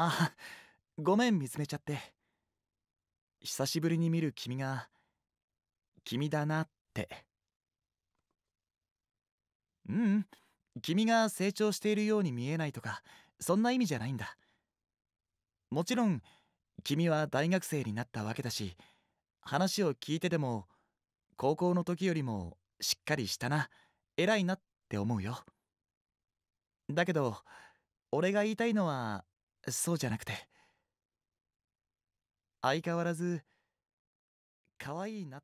あごめん見つめちゃって久しぶりに見る君が君だなってううん君が成長しているように見えないとかそんな意味じゃないんだもちろん君は大学生になったわけだし話を聞いてても高校の時よりもしっかりしたな偉いなって思うよだけど俺が言いたいのはそうじゃなくて相変わらず可愛いな